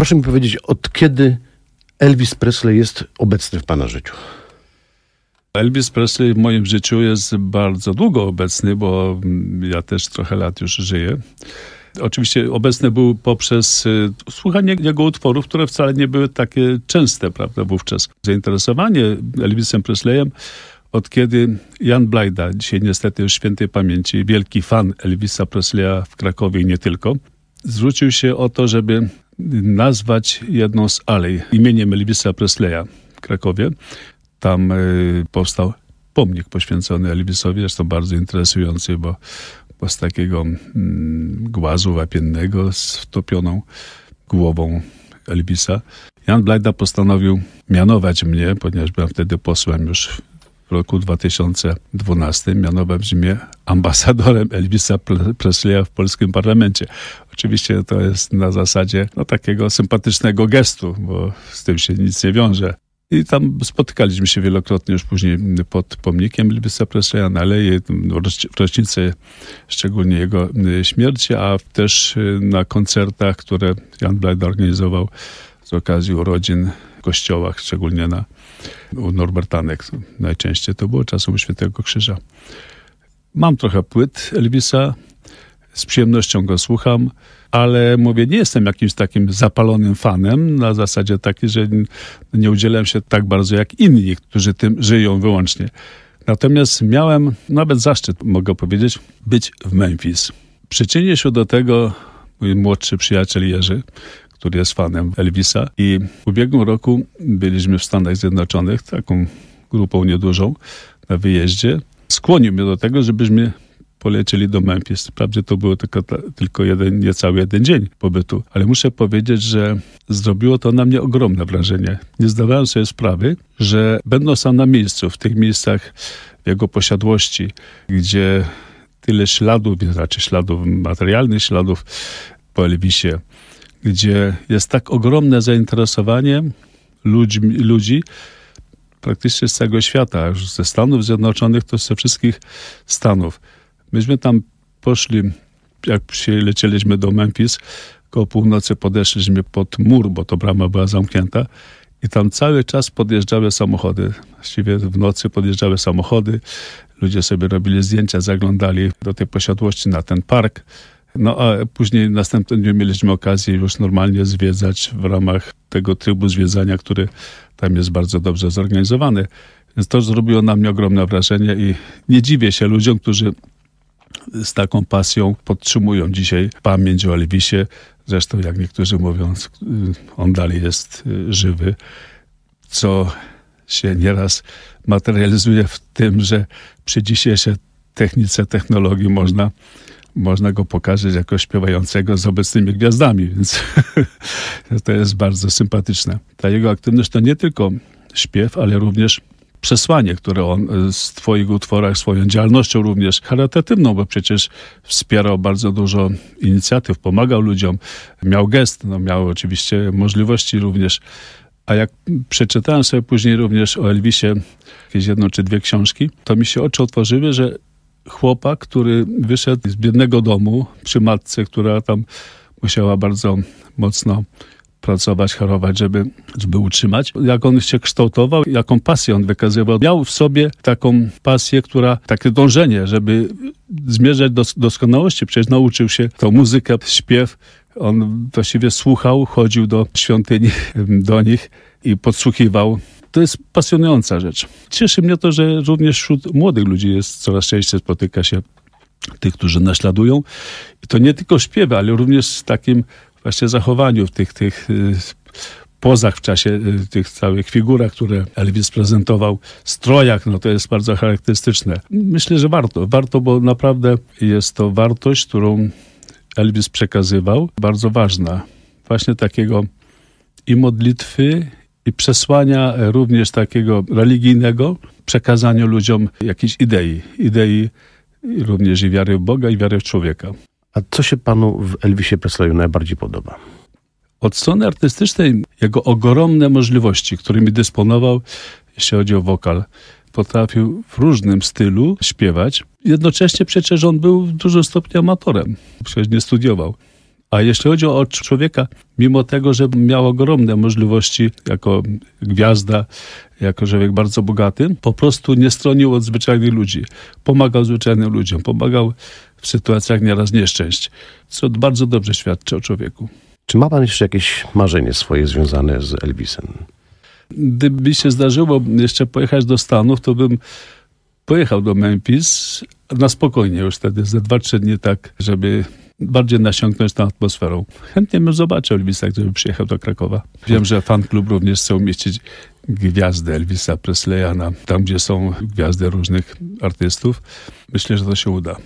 Proszę mi powiedzieć, od kiedy Elvis Presley jest obecny w Pana życiu? Elvis Presley w moim życiu jest bardzo długo obecny, bo ja też trochę lat już żyję. Oczywiście obecny był poprzez y, słuchanie jego utworów, które wcale nie były takie częste, prawda, wówczas. Zainteresowanie Elvisem Presleyem od kiedy Jan Blajda, dzisiaj niestety już świętej pamięci, wielki fan Elvisa Presleya w Krakowie i nie tylko, zwrócił się o to, żeby nazwać jedną z alej imieniem Elvisa Presleya w Krakowie. Tam e, powstał pomnik poświęcony Elvisowi, jest to bardzo interesujący, bo, bo z takiego mm, głazu wapiennego z wtopioną głową Elvisa. Jan Blajda postanowił mianować mnie, ponieważ byłem wtedy posłem już w roku 2012 mianowałem mnie ambasadorem Elvisa Presleya w polskim parlamencie. Oczywiście to jest na zasadzie no, takiego sympatycznego gestu, bo z tym się nic nie wiąże. I tam spotykaliśmy się wielokrotnie już później pod pomnikiem Elvisa Presleya na aleje, w rocznicy szczególnie jego śmierci, a też na koncertach, które Jan Blade organizował z okazji urodzin w kościołach, szczególnie na u Norbertanek najczęściej to było czasem u Świętego Krzyża. Mam trochę płyt Elvisa, z przyjemnością go słucham, ale mówię, nie jestem jakimś takim zapalonym fanem na zasadzie takiej, że nie udzielam się tak bardzo jak inni, którzy tym żyją wyłącznie. Natomiast miałem nawet zaszczyt, mogę powiedzieć, być w Memphis. Przyczynił się do tego mój młodszy przyjaciel Jerzy, który jest fanem Elvisa. I w ubiegłym roku byliśmy w Stanach Zjednoczonych, taką grupą niedużą na wyjeździe. Skłonił mnie do tego, żebyśmy polecieli do Memphis. Wprawdzie to było tylko, tylko jeden, niecały jeden dzień pobytu, ale muszę powiedzieć, że zrobiło to na mnie ogromne wrażenie. Nie zdawałem sobie sprawy, że będąc sam na miejscu, w tych miejscach w jego posiadłości, gdzie tyle śladów, znaczy śladów materialnych, śladów po Elvisie, gdzie jest tak ogromne zainteresowanie ludźmi, ludzi praktycznie z całego świata, już ze Stanów Zjednoczonych, to ze wszystkich Stanów. Myśmy tam poszli, jak się lecieliśmy do Memphis, koło północy podeszliśmy pod mur, bo to brama była zamknięta i tam cały czas podjeżdżały samochody. Właściwie w nocy podjeżdżały samochody, ludzie sobie robili zdjęcia, zaglądali do tej posiadłości na ten park. No a później następnym dniu mieliśmy okazję już normalnie zwiedzać w ramach tego trybu zwiedzania, który tam jest bardzo dobrze zorganizowany. Więc to zrobiło na mnie ogromne wrażenie i nie dziwię się ludziom, którzy z taką pasją podtrzymują dzisiaj pamięć o Elvisie. Zresztą, jak niektórzy mówią, on dalej jest y, żywy, co się nieraz materializuje w tym, że przy dzisiejszej technice, technologii można można go pokazać jako śpiewającego z obecnymi gwiazdami, więc to jest bardzo sympatyczne. Ta jego aktywność to nie tylko śpiew, ale również przesłanie, które on e, w swoich utworach, swoją działalnością również charytatywną, bo przecież wspierał bardzo dużo inicjatyw, pomagał ludziom, miał gest, no miał oczywiście możliwości również. A jak przeczytałem sobie później również o Elvisie jakieś jedną czy dwie książki, to mi się oczy otworzyły, że chłopak, który wyszedł z biednego domu przy matce, która tam musiała bardzo mocno pracować, chorować, żeby, żeby utrzymać. Jak on się kształtował, jaką pasję on wykazywał. Miał w sobie taką pasję, która, takie dążenie, żeby zmierzać do doskonałości. Przecież nauczył się tą muzykę, śpiew. On właściwie słuchał, chodził do świątyni, do nich i podsłuchiwał to jest pasjonująca rzecz. Cieszy mnie to, że również wśród młodych ludzi jest coraz częściej spotyka się tych, którzy naśladują. I to nie tylko śpiewa, ale również w takim właśnie zachowaniu, w tych, tych y, pozach w czasie y, tych całych figurach, które Elvis prezentował, strojach, no to jest bardzo charakterystyczne. Myślę, że warto, warto, bo naprawdę jest to wartość, którą Elvis przekazywał, bardzo ważna. Właśnie takiego i modlitwy, i przesłania również takiego religijnego przekazania ludziom jakiejś idei, idei również i wiary w Boga i wiary w człowieka. A co się panu w Elvisie Presleyu najbardziej podoba? Od strony artystycznej jego ogromne możliwości, którymi dysponował, jeśli chodzi o wokal, potrafił w różnym stylu śpiewać. Jednocześnie przecież on był w dużym stopniu amatorem, przecież nie studiował. A jeśli chodzi o człowieka, mimo tego, że miał ogromne możliwości jako gwiazda, jako człowiek bardzo bogaty, po prostu nie stronił od zwyczajnych ludzi. Pomagał zwyczajnym ludziom, pomagał w sytuacjach nieraz nieszczęść, co bardzo dobrze świadczy o człowieku. Czy ma pan jeszcze jakieś marzenie swoje związane z Elvisem? Gdyby się zdarzyło jeszcze pojechać do Stanów, to bym pojechał do Memphis na spokojnie już wtedy, ze dwa, trzy dni tak, żeby bardziej nasiąknąć tą atmosferą. Chętnie bym zobaczył Elvisa, gdyby przyjechał do Krakowa. Wiem, że fan klub również chce umieścić gwiazdę Elvisa Presleya na, tam, gdzie są gwiazdy różnych artystów. Myślę, że to się uda.